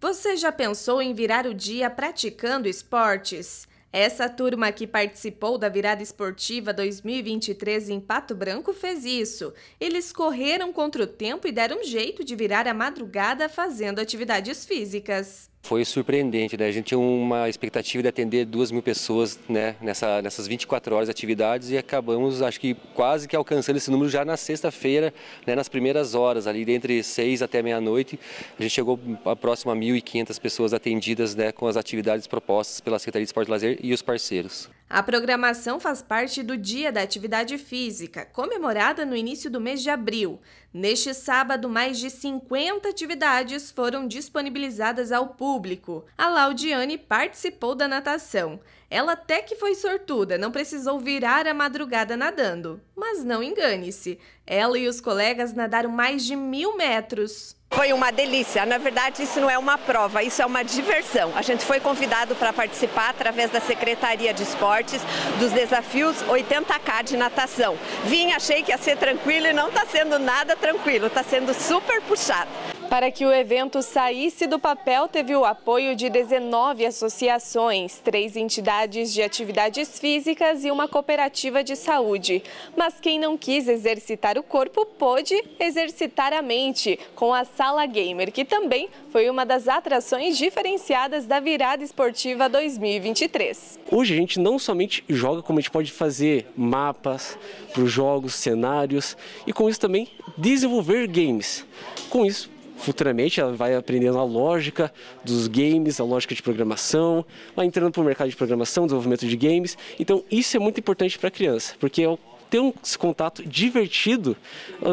Você já pensou em virar o dia praticando esportes? Essa turma que participou da virada esportiva 2023 em Pato Branco fez isso. Eles correram contra o tempo e deram um jeito de virar a madrugada fazendo atividades físicas. Foi surpreendente, né? A gente tinha uma expectativa de atender duas mil pessoas né? Nessa, nessas 24 horas de atividades e acabamos, acho que quase que alcançando esse número já na sexta-feira, né? nas primeiras horas, ali entre seis até meia-noite. A gente chegou a próxima 1.500 pessoas atendidas né? com as atividades propostas pela Secretaria de Esporte e Lazer e os parceiros. A programação faz parte do Dia da Atividade Física, comemorada no início do mês de abril. Neste sábado, mais de 50 atividades foram disponibilizadas ao público público. A Laudiane participou da natação. Ela até que foi sortuda, não precisou virar a madrugada nadando. Mas não engane-se, ela e os colegas nadaram mais de mil metros. Foi uma delícia. Na verdade, isso não é uma prova, isso é uma diversão. A gente foi convidado para participar através da Secretaria de Esportes dos desafios 80K de natação. Vim, achei que ia ser tranquilo e não está sendo nada tranquilo, está sendo super puxado. Para que o evento saísse do papel, teve o apoio de 19 associações, três entidades de atividades físicas e uma cooperativa de saúde. Mas quem não quis exercitar o corpo pôde exercitar a mente com a Sala Gamer, que também foi uma das atrações diferenciadas da Virada Esportiva 2023. Hoje a gente não somente joga, como a gente pode fazer mapas para os jogos, cenários e com isso também desenvolver games. Com isso, futuramente ela vai aprendendo a lógica dos games, a lógica de programação, vai entrando para o mercado de programação, desenvolvimento de games. Então, isso é muito importante para a criança, porque é o ter um contato divertido,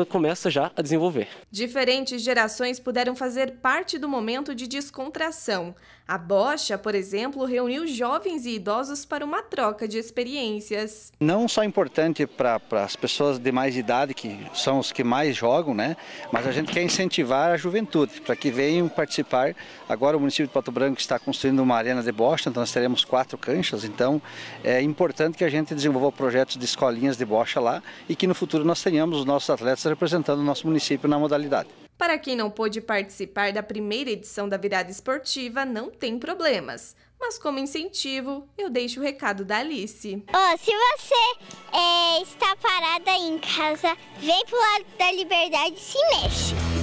começa já a desenvolver. Diferentes gerações puderam fazer parte do momento de descontração. A Bocha, por exemplo, reuniu jovens e idosos para uma troca de experiências. Não só importante para as pessoas de mais idade, que são os que mais jogam, né? mas a gente quer incentivar a juventude para que venham participar. Agora o município de Pato Branco está construindo uma arena de bocha, então nós teremos quatro canchas, então é importante que a gente desenvolva projetos de escolinhas de bocha rocha lá e que no futuro nós tenhamos os nossos atletas representando o nosso município na modalidade. Para quem não pôde participar da primeira edição da virada esportiva, não tem problemas. Mas como incentivo, eu deixo o recado da Alice. Oh, se você é, está parada em casa, vem pro lado da liberdade e se mexe.